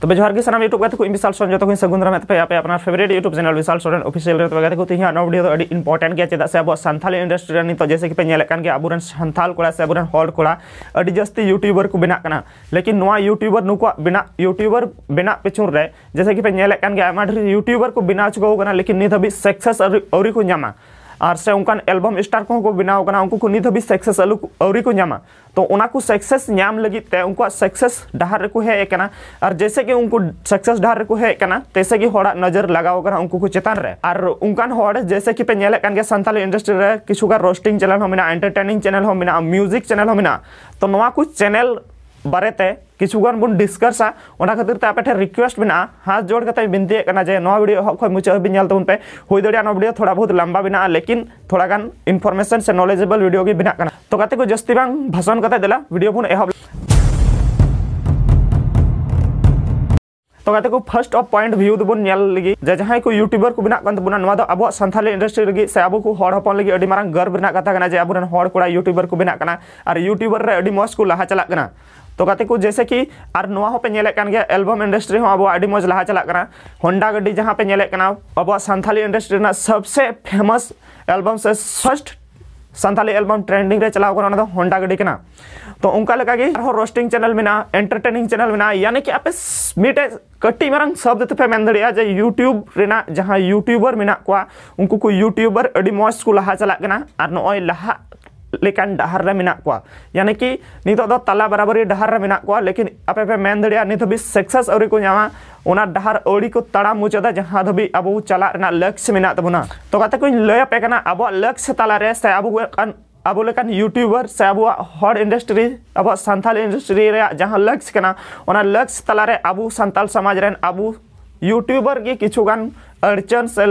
तब जोहर के सामने यूट्यूब गए को विशाल सोरेन जो सगुनराम पे आप अपना favourite YouTube channel Vishal Soren official तब गए तीन नौ वीडियो तो, तो, तो अभी इम्पोर्टेंट गया चाहे अब साल इंडस्ट्री नित जैसे कि अब साल को अब जस्ती यूट्यूबर को बना लेकिन यूट्यूबर नुकुआ यूट्यूबर बना पिछुर जैसे कि यूट्यूबर को बना चुका लेकिन नित हम सक्सेस अवरी को नामा ᱟᱨ ᱥᱮ ᱚᱱᱠᱟᱱ ᱮᱞᱵᱟᱢ ᱥᱴᱟᱨ ᱠᱚᱦᱚᱸ ᱠᱚ ᱵᱮᱱᱟᱣ ᱠᱟᱱᱟ ᱩᱱᱠᱩ ᱠᱚ ᱱᱤᱛ ᱦᱟᱹᱵᱤᱡ ᱥᱟᱠᱥᱮᱥ ᱟᱹᱣᱨᱤ ᱠᱚ ᱧᱟᱢᱟ ᱛᱚ ᱚᱱᱟ ᱠᱚ ᱥᱟᱠᱥᱮᱥ ᱧᱟᱢ ᱞᱟᱹᱜᱤᱫ ᱛᱮ ᱩᱱᱠᱩᱣᱟᱜ ᱥᱟᱠᱥᱮᱥ ᱰᱟᱦᱟᱨ ᱨᱮᱠᱚ ᱦᱮᱡ ᱟᱠᱟᱱᱟ ᱟᱨ ᱡᱮᱥᱮ ᱜᱮ ᱩᱱᱠᱩ ᱥᱟᱠᱥᱮᱥ ᱰᱟᱦᱟᱨ ᱨᱮᱠᱚ ᱦᱮᱡ ᱟᱠᱟᱱᱟ ᱛᱮᱥᱮ ᱜᱮ ᱦᱚᱲᱟᱜ ᱱᱚᱡᱚᱨ ᱞᱟᱜᱟᱣ ᱟᱠᱟᱱᱟ ᱩᱱᱠᱩ ᱠᱚ ᱪᱮᱛᱟᱱ ᱨᱮ ᱟᱨ ᱩᱱᱠᱟᱱ ᱦᱚᱲ ᱡᱮᱥᱮ ᱠᱤ ᱯᱮ ᱧᱮᱞᱮᱫ ᱠᱟᱱ ᱜᱮᱭᱟ ᱥᱟᱱᱛᱟᱞᱤ ᱤᱱᱰᱟᱥᱴᱨᱤ ᱨᱮ ᱠᱤᱪᱷᱩ ᱜᱟᱱ ᱨᱳᱥᱴᱤᱝ ᱪᱮᱱᱮᱞ ᱦᱚᱸ ᱢᱮᱱᱟᱜᱼᱟ ᱮᱱᱴᱟᱨᱴᱮᱱᱤᱝ ᱪᱮᱱᱮᱞ ᱦᱚᱸ ᱢᱮᱱᱟᱜᱼᱟ ᱢᱤউᱡᱤᱠ ᱪᱮᱱᱮᱞ ᱦᱚᱸ ᱢᱮᱱᱟᱜᱼᱟ ᱛᱚ ᱱᱚᱣᱟ ᱠᱚ ᱪᱮᱱᱮᱞ ᱵᱟᱨᱮᱛᱮ ᱠᱤᱪᱷᱩᱜᱟᱱ ᱵᱚᱱ ᱰᱤᱥᱠᱟᱥᱟ ᱚᱱᱟ ᱠᱷᱟᱹᱛᱤᱨ ᱛᱮ ᱟᱯᱮ ᱴᱷᱮᱱ ᱨᱤᱠᱩᱭᱮᱥᱴ ᱢᱮᱱᱟᱜᱼᱟ ᱦᱟᱛ ᱡᱳᱲ ᱠᱟᱛᱮ ᱵᱤᱱᱛᱤᱭᱮᱫ ᱠᱟᱱᱟ ᱡᱮ ᱱᱚᱣᱟ ᱵᱷᱤᱰᱤᱭᱳ ᱮᱦᱚᱵ ᱠᱷᱚᱱ ᱢᱩᱪᱟᱹᱫ ᱦᱟᱹᱵᱤᱡ ᱧᱮᱞ ᱛᱟᱵᱚᱱ ᱯᱮ ᱦᱩᱭ ᱫᱟᱲᱮᱭᱟᱜᱼᱟ ᱱᱚᱣᱟ ᱵᱷᱤᱰᱤᱭᱳ ᱛᱷᱚᱲᱟ ᱵᱚᱦᱩᱛ ᱞᱟᱢᱵᱟ ᱢᱮᱱᱟᱜᱼᱟ ᱞᱮᱠᱤᱱ ᱛᱷᱚᱲᱟ ᱜᱟᱱ ᱤᱱᱯᱷᱚᱨᱢᱮᱥᱚᱱ ᱥᱮ ᱱᱚᱞᱮᱡᱮᱵᱚᱞ ᱵᱷᱤᱰᱤᱭᱳ ᱜᱮ ᱵᱮᱱᱟᱜ ᱠᱟᱱᱟ ᱛᱚ ᱜᱟᱛᱮ ᱠᱚ ᱡᱟᱹᱥᱛᱤ ᱵᱟᱝ ᱵᱷᱟᱥᱚᱱ ᱠᱟᱛᱮ ᱫᱮᱞᱟ ᱵᱷᱤᱰᱤᱭᱳ ᱵᱚᱱ ᱮᱦᱚᱵ तो कहते तो को फर्स्ट ऑफ पॉइंट व्यू दबन लगी जे जहां को यूट्यूबर को बना कन नवा अब संथाली इंडस्ट्री लगी से अब को हड़ हपन लगी अडी मारंग गर्व कथा कना जे अब हड़ कोड़ा यूट्यूबर को बना कना और यूट्यूबर रे अडी को लहा चला कना तो कहते को जैसे कि और नवा पे नेले कन एल्बम इंडस्ट्री हो अब अडी मज लहा चला कना होंडा गड्डी जहां पे नेले कना अब सानी इंडस्ट्री ना सबसे फेमस एल्बम से फर्स्ट संथाली एल्बम ट्रेंडिंग चलाव कर तो होंडा गाड़ी के तो उनका लगा कि रोस्टिंग चैनल में ना एंटरटेनिंग चैनल में ना यानी कि आप मिटे कटी मारंग शब्द तो फेम जे यूट्यूब रेना जहां यूट्यूबर मेना को उनको को यूट्यूबर अडी मस्त को लहा चला और नोई लहा लेकिन डहर रे मिना को यानी कि नितो दो तला बराबरी डहर रे मिना को लेकिन अपे पे मेन दड़िया नितो भी सक्सेस अवरी को जावा ओना डहर ओड़ी को तड़ा मुचदा जहां धबी तो अब चला रेना लक्ष्य मेना तबना तो कते को लय पे कना अब लक्ष्य तला रे से अब कन अब लेकिन यूट्यूबर से अब हर इंडस्ट्री अब सानथाल इंडस्ट्री रे जहां लक्ष्य कना ओना लक्ष्य तला रे अब सानथाल समाज रेन अब यूट्यूबर के किछुगान अड़चन से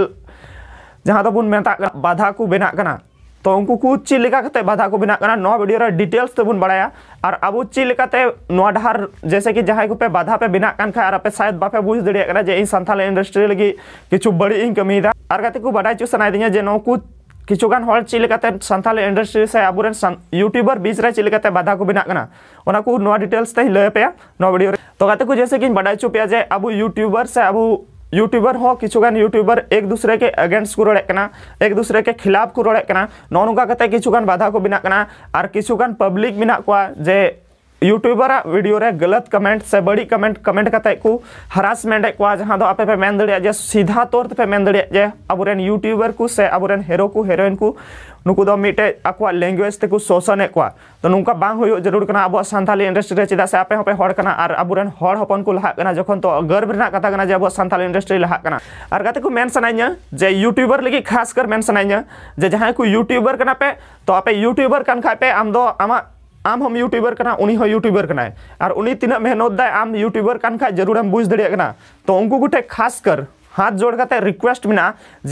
जहां तो बुन मेता बाधा को बेना कना तो उनको को बाधा को बना करना नवा वीडियो डिटेल्स तो बुन और अब चलता ना डर जैसे कि जहां को पे बाधा पे बना कान और शायद बापे बुझ दड़े करना जे इंडस्ट्री लगी कि बड़ी इन और गति को बड़ा चु सनाय जे नो किचुगान हर चेकाते इंडस्ट्री से अब यूट्यूबर बीच रे चेकाते बाधा को बना डिटेल्स ते लैपे वीडियो तो गति को जैसे कि बड़ा चुपे जे अब यूट्यूबर से अब यूट्यूबर हो किचुगान यूट्यूबर एक दूसरे के अगेंस्ट को रड़े एक दूसरे के खिलाफ को रड़े नो नौका बाधा को बना और किचुगान पब्लिक को जे यूट्यूबर वीडियो रे गलत कमेंट से बड़ी कमेंट कमेंट करते को हरासमेंट को जहां दो तो आप पे मेन दड़िया जे सीधा तौर पे मेन दड़िया जे अबुरेन यूट्यूबर को से अबुरेन हीरो को हीरोइन को नुकु दो तो मिटे अकवा लैंग्वेज ते को शोषण एकवा तो नुका बा होयो जरूर कना अब संथाली इंडस्ट्री रे चिदा से आप पे होड़ कना आर अबुरेन होड़ हपन को लहा कना जखन तो गर्व रेना कथा कना जे अब संथाली इंडस्ट्री लहा कना और गते को मेन सनाइया जे यूट्यूबर लगी खास कर मेन सनाइया जे जहां को यूट्यूबर कना पे तो आप यूट्यूबर कन खा पे हम दो आमा ᱟᱢ ᱦᱚᱸ ᱤᱭᱩᱴᱤᱭᱩᱵᱟᱨ ᱠᱟᱱᱟ ᱩᱱᱤ ᱦᱚᱸ ᱤᱭᱩᱴᱤᱭᱩᱵᱟᱨ ᱠᱟᱱᱟᱭ ᱟᱨ ᱩᱱᱤ ᱛᱤᱱᱟᱹᱜ ᱢᱮᱦᱱᱚᱛ ᱫᱟᱭ ᱟᱢ ᱤᱭᱩᱴᱤᱭᱩᱵᱟᱨ ᱠᱟᱱ ᱠᱷᱟᱡ ᱡᱟᱹᱨᱩᱲ ᱮᱢ ᱵᱩᱡᱽ ᱫᱟᱲᱮᱭᱟᱜ ᱠᱟᱱᱟ ᱛᱚ ᱩᱱᱠᱩ ᱠᱚ ᱴᱷᱮᱡ खास कर हाथ जोड़ करते रिक्वेस्ट में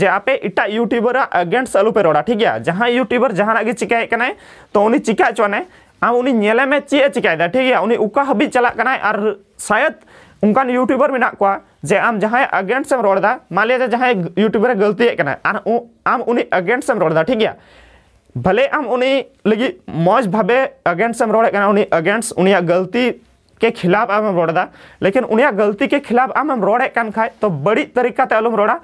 जे आपे इटा यूट्यूबर अगेंस्ट अलूपे रोड़ा ठीक है जहाँ यूट्यूबर जहाँ चिकाय करना है तो उन्नी चिका चोने आम उन्हीं नेले में चिए चिकाय दा ठीक है उन्हीं उका हबी चला करना है और शायद उनका यूट्यूबर में को जे आम जहाँ अगेंस्ट एम रोड़ा मान लिया जहाँ यूट्यूबर गलती है आम उन्हीं अगेंस्ट एम रोड़ा ठीक है भले आम उनी मज मौज भावे अगेंस्ट हम रोड उन अगेंस्ट उन गलती के खिलाफ आम रोड़ा लेकिन उन गलती के खिलाफ आम रोड़े खा तो बड़ी तरीका ते अलम रोड़ा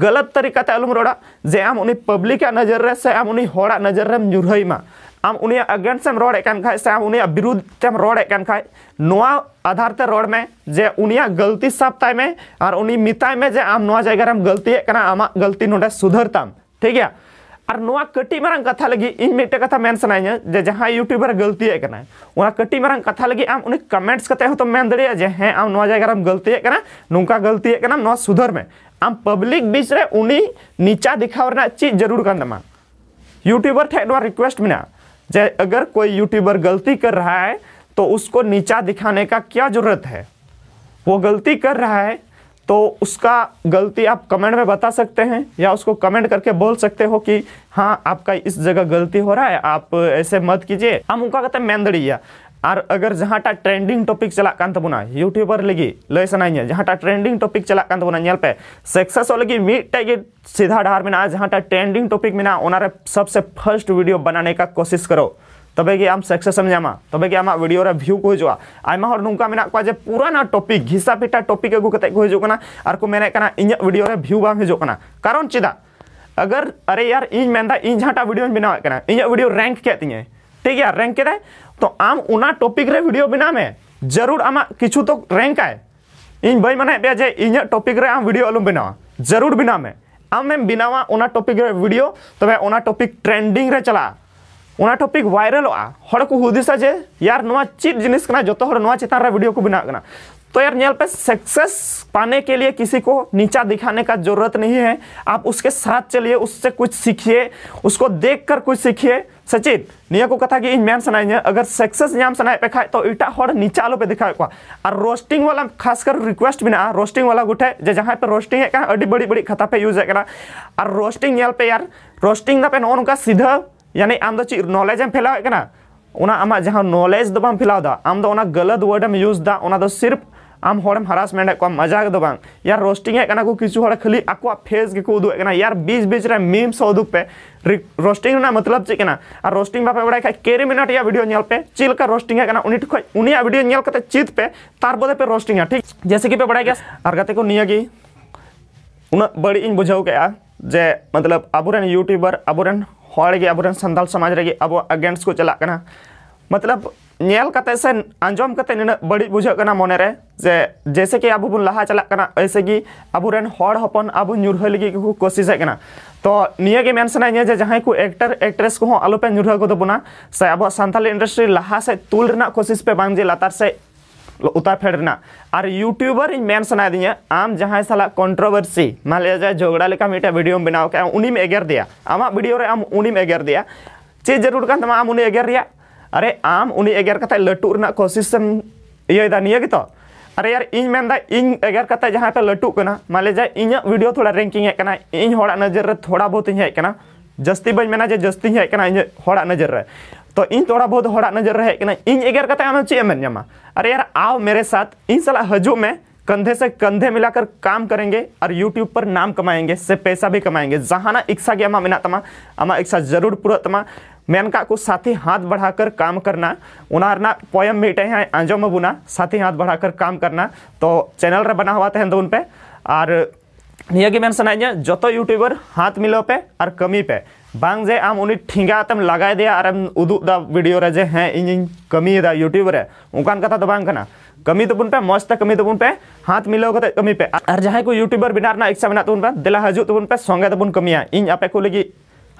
गलत तरीका ते अलम रोड़ा जे आम उन पब्लिक नजर रे से आम उन नजर रेम जुरहई मा आम उन अगेंस्ट एम रोड़े खा से आम उन विरुद्ध तेम रोड़े खा नोआ आधार ते रोड में जे उन गलती साबताय में और उन मिताय में जे आम जगह गलती आम गलती नोडे सुधरताम ठीक है और नोआ कटी मारंग कथा लगी इन मिटे कथा मेन सनाया जे जहां यूट्यूबर गलती है कना ओना कटी मारंग कथा लगी आम उन कमेंट्स कते हो तो मेन दड़े जे हैं आम नोआ जगह राम गलती है कना नुका गलती है कना नोआ सुधर में आम पब्लिक बीच रे उनी नीचा दिखाव रना चीज जरूर कन दमा यूट्यूबर थे नोआ रिक्वेस्ट में जे अगर कोई यूट्यूबर गलती कर रहा है तो उसको नीचा दिखाने का क्या जरूरत है वो गलती कर रहा है तो उसका गलती आप कमेंट में बता सकते हैं या उसको कमेंट करके बोल सकते हो कि हाँ आपका इस जगह गलती हो रहा है आप ऐसे मत कीजिए हम उनका कहते हैं मेंदड़िया और अगर जहाँटा ट्रेंडिंग टॉपिक चला बना यूट्यूबर लगे लय सनाई जहाँटा ट्रेंडिंग टॉपिक चला बना पे सक्सेस लगी मिट्टे सीधा डार में टा ट्रेंडिंग टॉपिक में सबसे फर्स्ट वीडियो बनाने का कोशिश करो तब कि आम सक्सेस समझामा कि आमा वीडियो भ्यू को जोआ आइमा हर को पुराना टॉपिक घिसा पिटा टॉपिक को कते को जोकना आर को मेने इन वीडियो रे व्यू बा में कारण चिदा अगर अरे यार इन मेंदा इन झाटा वीडियो में बिना कना इन वीडियो रैंक के तिने ठीक है रैंक के तो आम उना टॉपिक रे वीडियो बिना में जरूर आम कि तो रैंक आए इन भाई मना पे जे इन टॉपिक रे आम वीडियो आलम बिना जरूर बिना में आम में बिनावा टॉपिक रे वीडियो तब उना टॉपिक ट्रेंडिंग रे चला ᱚᱱᱟ ᱴᱚᱯᱤᱠ ᱵᱷᱟᱭᱨᱟᱞᱚᱜᱼᱟ ᱦᱚᱲ ᱠᱚ ᱦᱩᱫᱤᱥᱟ ᱡᱮ ᱭᱟᱨ ᱱᱚᱣᱟ ᱪᱮᱫ ᱡᱤᱱᱤᱥ ᱠᱟᱱᱟ ᱡᱚᱛᱚ ᱦᱚᱲ ᱱᱚᱣᱟ ᱪᱮᱛᱟᱱ ᱨᱮ वीडियो को बनाग तो कना तो यार नेल पे सक्सेस पाने के लिए किसी को नीचा दिखाने का जरूरत नहीं है आप उसके साथ चलिए उससे कुछ सीखिए उसको देखकर कुछ सीखिए सचित निया को कथा कि इन मैम सनाई अगर सक्सेस नाम सनाए पे खाए तो इटा हड़ नीचा आलो पे दिखाए को और रोस्टिंग वाला खासकर रिक्वेस्ट बिना रोस्टिंग वाला गुठे जे जहां पे रोस्टिंग है का अड़ी बड़ी बड़ी खता पे यूज है करा और रोस्टिंग नेल पे यार रोस्टिंग ना पे नोन का सीधा यानी आम चे नॉलेज एम फैलाव आम जहाँ नॉलेज तो बम फैलाव आम गलत वर्ड एम यूज दा तो सिर्फ आम हम हरासमेंट को मजाक तो बा यार रोस्टिंग को किसी खाली आपको फेस के उदूकना यार बीच बीच में मीम्स उदूक पे रोस्टिंग मतलब चेकना और रोस्टिंग बापे बड़ा खा कैरी मिनट वीडियो पे चिल्का रोस्टिंग खुनिया वीडियो चित पे तरह पे रोस्टिंग ठीक जैसे कि पे बड़ा और गाते को निये उन बड़ी बुझे कह जे मतलब अबरें यूट्यूबर अबरें ᱦᱚᱲᱜᱮ ᱟᱵᱚᱨᱮᱱ ᱥᱟᱱᱛᱟᱲ ᱥᱚᱢᱟᱡᱽ ᱨᱮᱜᱮ ᱟᱵᱚ ᱮᱜᱮᱱᱥᱴ ᱠᱚ ᱪᱟᱞᱟᱜ ᱠᱟᱱᱟ ᱢᱚᱛᱞᱚᱵ ᱧᱮᱞ ᱠᱟᱛᱮ ᱥᱮ ᱟᱸᱡᱚᱢ ᱠᱟᱛᱮ ᱱᱤᱱᱟᱹᱜ ᱵᱟᱹᱲᱤᱡ ᱵᱩᱡᱷᱟᱹᱜ ᱠᱟᱱᱟ ᱢᱚᱱᱮ ᱨᱮ ᱡᱮ ᱡᱮᱥᱮ ᱠᱤ ᱟᱵᱚ ᱵᱚᱱ ᱞᱟᱦᱟ ᱪᱟᱞᱟᱜ ᱠᱟᱱᱟ ᱮᱭᱥᱮ ᱜᱮ ᱟᱵᱚᱨᱮᱱ ᱦᱚᱲ ᱦᱚᱯᱚᱱ ᱟᱵᱚ ᱧᱩᱨᱦᱟᱹ ᱞᱟᱹᱜᱤᱫ ᱠᱚ ᱠᱳᱥᱤᱥᱮᱫ ᱠᱟᱱᱟ तो निये मेन सनाइए जहाँ को एक्टर एक्ट्रेस को आलोपे नुरहा को से अब सानी इंडस्ट्री लहा से तुल कोशिश पे बांगे लातार से उतार फेड़ना और यूट्यूबर सना दी आम जहाँ साल कंट्रोवर्सी मान लिया जाए झगड़ा लेकर मिट्टा भिडियो बनाव के उनम एगर दिया आम भिडियो आम उनम एगर दिया चेक जरूर तमाम आम उन एगर रिया अरे आम उन एगर कत लटू कोशिश इतना निये तो अरे यार इन मेंदा इन एगर कत जहाँ पे लटू मान लिया जाए इन भिडियो थोड़ा रैंकिंग है इन नजर थोड़ा बहुत हजना जस्ती बन मेना जस्ती है नजर तो इन थोड़ा बहुत हड़ा नजर रहे कि इन एगर कते आम नामा अरे यार आओ मेरे साथ इन सला हजू में कंधे से कंधे मिलाकर काम करेंगे और यूट्यूब पर नाम कमाएंगे से पैसा भी कमाएंगे ना इच्छा गे आमा तमा आमा इच्छा जरूर पूरा तमा मेनका को साथी हाथ बढ़ाकर काम करना उनारना पोयम मिटे हैं आंजम बुना साथी हाथ बढ़ाकर काम करना तो चैनल रे बना हुआ तहन उन पे और निये मेन सनाइया जो यूट्यूबर तो हाथ मिलो पे और कमी पे बांग जे आम उन ठिंगा तम लगा दे आर वीडियो रे जे हैं इन कमी यूट्यूब कथा तो बांग कमी तो बुन पे मस्त कमी तो पे हाथ मिले होते तो कमी पे अर जहाँ को यूट्यूबर बना इच्छा बना पे तो देला हजू तो बुन पे सोंगे तो बुन कमी है इन आपे को लेगी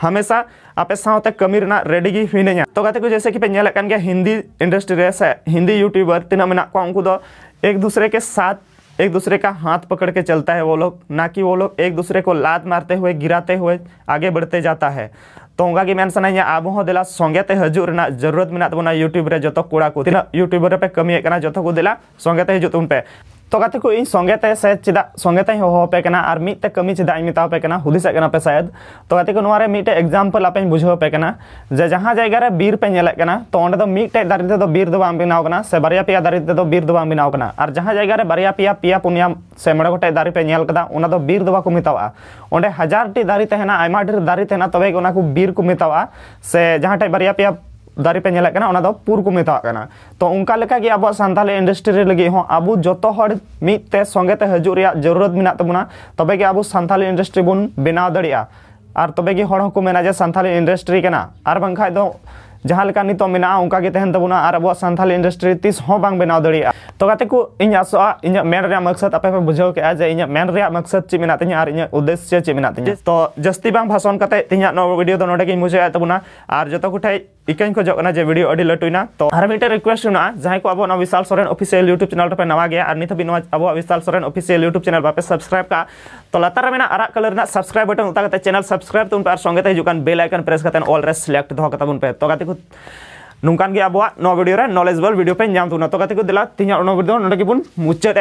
हमेशा आपे साथ कमी रेडी मिना हुई तो कहते को जैसे कि पे निकल हिंदी इंडस्ट्री से हिंदी यूट्यूबर तीन मना उनको एक दूसरे के साथ एक दूसरे का हाथ पकड़ के चलता है वो लोग ना कि वो लोग एक दूसरे को लात मारते हुए गिराते हुए आगे बढ़ते जाता है तो उनकी मैं है आबो दिला संगेते हजूर जरूरत मे यूट्यूब यूट्यूब जो कड़ा को यूट्यूब पे कमी जो तो दिला संगेते हजूब पे तो गाते को इन संगेते से चेदा संगेते होहोपे केना और मिटे कमी चेदा इन पे केना पे शायद तो गाते को नोरे मिटे एग्जांपल आपे बुझोपे केना जे जहां जगह रे बीर पे नेले तो ओंडे दारे ते बीर दो बनाव से बारिया पिया दारे ते बीर दो बाम बनाव केना और जहां जगह रे बारिया पिया पिया पुनिया से मड़े गोटे दारे पे नेल कदा ओना बीर दो को मितावा ओंडे हजार टी दारे तेना दारे तेना तबे को बीर को मितावा से जहां टे बारिया पिया दारी पे पुरु मेतावना तो उनका अब सान इंडस्ट्री लगे अब हाँ, जो मीते संगे हजू जरूरत मे तबना तब अब सानी इंडस्ट्री बन बनाव दड़ा और तब जे सानी इंडस्ट्री करना जहाँ नित मे उनका तहन तबना और अब सानी इंडस्ट्री तीस बनाव दड़ा तो को इन आसोआ इन मेन रे मकसद अपे पे बुझाओ के आज इन मेन मकसद चे उद्देश्य चे मेना तिना तो जस्ती भाषण करते तिना वीडियो दो नोडे मुझे और जो कुठे इकान को जे वीडियो अडी लटुना तो हर मिटे रिक्वेस्ट ना जहां को अब Vishal Soren official YouTube channel पे नवा गया और नित भी अब Vishal Soren official YouTube channel बापे सब्सक्राइब का तो लतार में आरा कलर ना सब्सक्राइब बटन उता चैनल सब्सक्राइब तुम पे और संगे बेल आइकन प्रेस करते ऑल सिलेक्ट दो पे तो को ᱱᱚᱝᱠᱟᱱ ᱜᱮ ᱟᱵᱚᱣᱟᱜ ᱱᱚᱣᱟ ᱵᱷᱤᱰᱤᱭᱳ ᱨᱮ ᱱᱚᱞᱮᱡᱽ ᱵᱚᱞ ᱵᱷᱤᱰᱤᱭᱳ ᱯᱮ ᱧᱟᱢ ᱛᱟᱵᱚᱱᱟ ᱛᱚ ᱜᱟᱛᱮ ᱠᱚ ᱫᱮᱞᱟ ᱛᱮᱦᱮᱧᱟᱜ ᱱᱚᱣᱟ ᱵᱷᱤᱰᱤᱭᱳ ᱱᱚᱰᱮ ᱜᱮᱵᱚᱱ ᱢᱩᱪᱟᱹᱫ